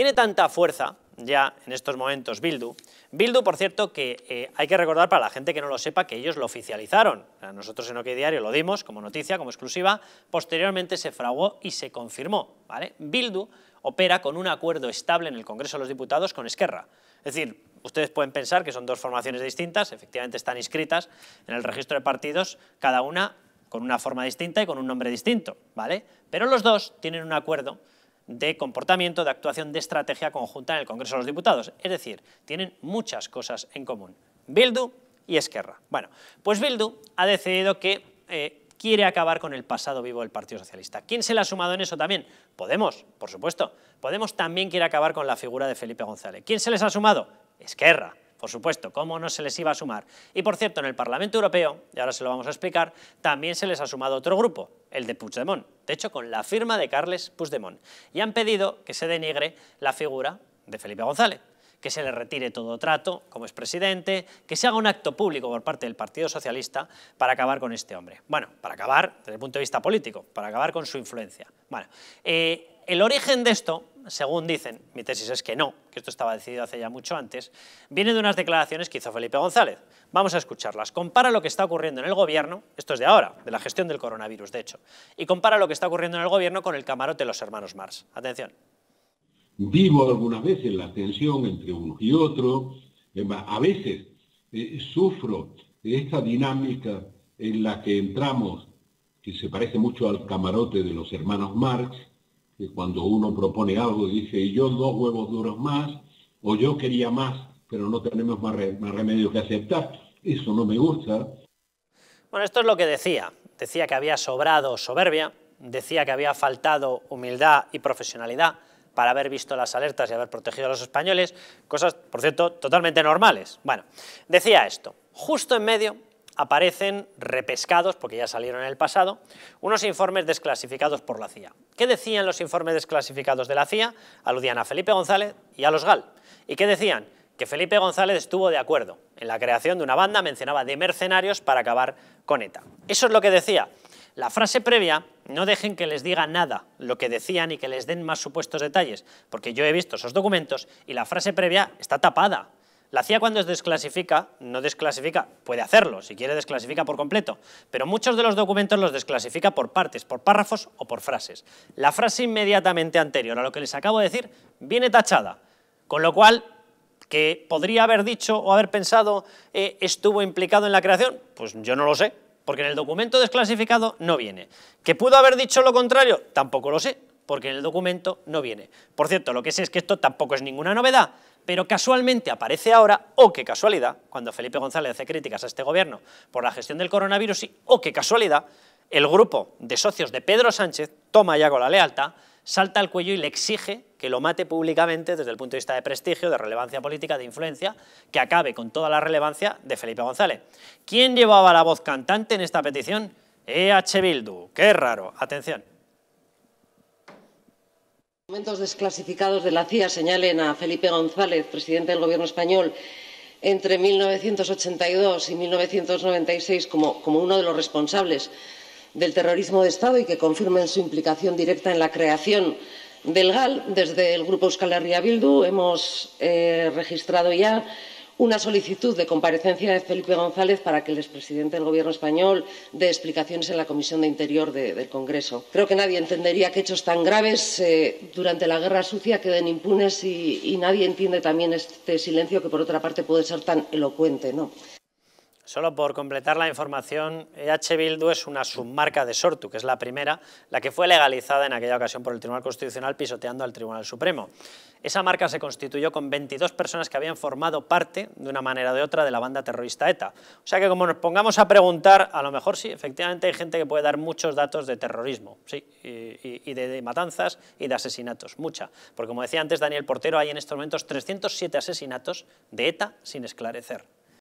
Tiene tanta fuerza ya en estos momentos Bildu. Bildu, por cierto, que eh, hay que recordar para la gente que no lo sepa que ellos lo oficializaron. Nosotros en OK Diario lo dimos como noticia, como exclusiva. Posteriormente se fraguó y se confirmó. Bildu opera con un acuerdo estable en el Congreso de los Diputados con Esquerra. Es decir, ustedes pueden pensar que son dos formaciones distintas, efectivamente están inscritas en el registro de partidos, cada una con una forma distinta y con un nombre distinto, ¿vale? Pero los dos tienen un acuerdo de comportamiento, de actuación, de estrategia conjunta en el Congreso de los Diputados. Es decir, tienen muchas cosas en común. Bildu y Esquerra. Bueno, pues Bildu ha decidido que eh, quiere acabar con el pasado vivo del Partido Socialista. ¿Quién se le ha sumado en eso también? Podemos, por supuesto. Podemos también quiere acabar con la figura de Felipe González. ¿Quién se les ha sumado? Esquerra. Por supuesto, ¿cómo no se les iba a sumar? Y por cierto, en el Parlamento Europeo, y ahora se lo vamos a explicar, también se les ha sumado otro grupo, el de Puigdemont, de hecho con la firma de Carles Puigdemont, y han pedido que se denigre la figura de Felipe González que se le retire todo trato como expresidente, que se haga un acto público por parte del Partido Socialista para acabar con este hombre. Bueno, para acabar desde el punto de vista político, para acabar con su influencia. Bueno, eh, el origen de esto según dicen, mi tesis es que no, que esto estaba decidido hace ya mucho antes, viene de unas declaraciones que hizo Felipe González. Vamos a escucharlas. Compara lo que está ocurriendo en el gobierno, esto es de ahora, de la gestión del coronavirus, de hecho, y compara lo que está ocurriendo en el gobierno con el camarote de los hermanos Marx. Atención. Vivo algunas veces la tensión entre uno y otro, a veces sufro eh, sufro esta dinámica en la que entramos, que se parece mucho al camarote de los hermanos Marx, que cuando uno propone algo y dice, y yo dos huevos duros más, o yo quería más, pero no tenemos más, más remedio que aceptar, eso no me gusta. Bueno, esto es lo que decía. Decía que había sobrado soberbia, decía que había faltado humildad y profesionalidad para haber visto las alertas y haber protegido a los españoles, cosas, por cierto, totalmente normales. Bueno, decía esto, justo en medio aparecen repescados, porque ya salieron en el pasado, unos informes desclasificados por la CIA. ¿Qué decían los informes desclasificados de la CIA? Aludían a Felipe González y a los GAL. ¿Y qué decían? Que Felipe González estuvo de acuerdo en la creación de una banda, mencionaba de mercenarios para acabar con ETA. Eso es lo que decía. La frase previa, no dejen que les diga nada lo que decían y que les den más supuestos detalles, porque yo he visto esos documentos y la frase previa está tapada la CIA cuando desclasifica, no desclasifica, puede hacerlo, si quiere desclasifica por completo, pero muchos de los documentos los desclasifica por partes, por párrafos o por frases. La frase inmediatamente anterior a lo que les acabo de decir viene tachada, con lo cual, que podría haber dicho o haber pensado eh, estuvo implicado en la creación, pues yo no lo sé, porque en el documento desclasificado no viene. ¿Que pudo haber dicho lo contrario? Tampoco lo sé, porque en el documento no viene. Por cierto, lo que sé es que esto tampoco es ninguna novedad, pero casualmente aparece ahora, o qué casualidad, cuando Felipe González hace críticas a este gobierno por la gestión del coronavirus, o qué casualidad, el grupo de socios de Pedro Sánchez toma ya con la lealtad, salta al cuello y le exige que lo mate públicamente desde el punto de vista de prestigio, de relevancia política, de influencia, que acabe con toda la relevancia de Felipe González. ¿Quién llevaba la voz cantante en esta petición? EH Bildu. Qué raro. Atención documentos desclasificados de la CIA señalen a Felipe González, presidente del Gobierno español, entre 1982 y 1996 como, como, uno de los responsables del terrorismo de Estado y que confirmen su implicación directa en la creación del GAL, desde el Grupo Euskal Herria Bildu hemos eh, registrado ya una solicitud de comparecencia de Felipe González para que el expresidente del Gobierno español dé explicaciones en la Comisión de Interior del Congreso. Creo que nadie entendería que hechos tan graves eh, durante la Guerra Sucia queden impunes y, y nadie entiende también este silencio que, por otra parte, puede ser tan elocuente. ¿no? Solo por completar la información, EH Bildu es una submarca de Sortu, que es la primera, la que fue legalizada en aquella ocasión por el Tribunal Constitucional pisoteando al Tribunal Supremo. Esa marca se constituyó con 22 personas que habían formado parte, de una manera o de otra, de la banda terrorista ETA. O sea que como nos pongamos a preguntar, a lo mejor sí, efectivamente hay gente que puede dar muchos datos de terrorismo, sí, y, de matanzas y de asesinatos, mucha. Porque como decía antes Daniel Portero, hay en estos momentos 307 asesinatos de ETA sin esclarecer.